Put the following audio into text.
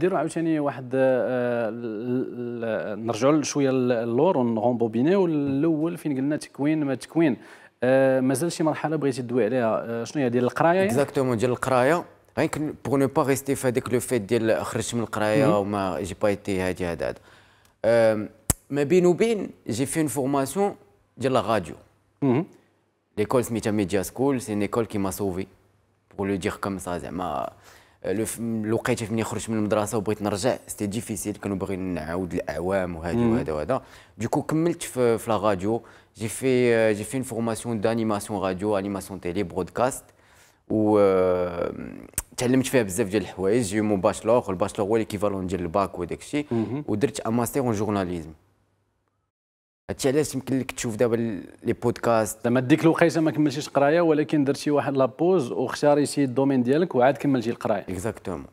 نديرو عاوتاني واحد آه، نرجعوا شويه للور ونغومبوبينيو الاول فين قلنا تكوين ما تكوين آه، مازال شي مرحله بغيتي تدوي عليها آه، شنو هي ديال القرايه اكزاكتومون ديال القرايه غير بوغ نو با ريستي في هذاك لو فيت ديال خرجت من القرايه وما جي با ايتي هادي هذا هذا ما بين وبين جي في اون فورماسيون ديال الراديو ليكول سميتها ميديا سكول سي اون ايكول كي ما سوفي بور لو دير كوم سا زعما آه، لقيتها فملي خرجت من المدرسه وبغيت نرجع سيتي ديفيسيل كانوا باغيين نعاود الاعوام وهذه وهذا وهذا دوكو كملت في, في لا راديو جي في جي في اون فورماسيون دانيماسيون راديو انيماسيون تيلي برودكاست و تعلمت فيها بزاف ديال الحوايج جي مون باشلور الباشلور هو ليكيفالون ديال الباك وداك الشيء ودرت ان ماستر اون جورناليزم هادشي علاش يمكن لك تشوف دابا لي بودكاست زعما ديك الوقيته ما كملتيش قرايه ولكن درتي واحد لابوز وختاريتي الدومين ديالك وعاد كملتي القرايه اكزاكتومون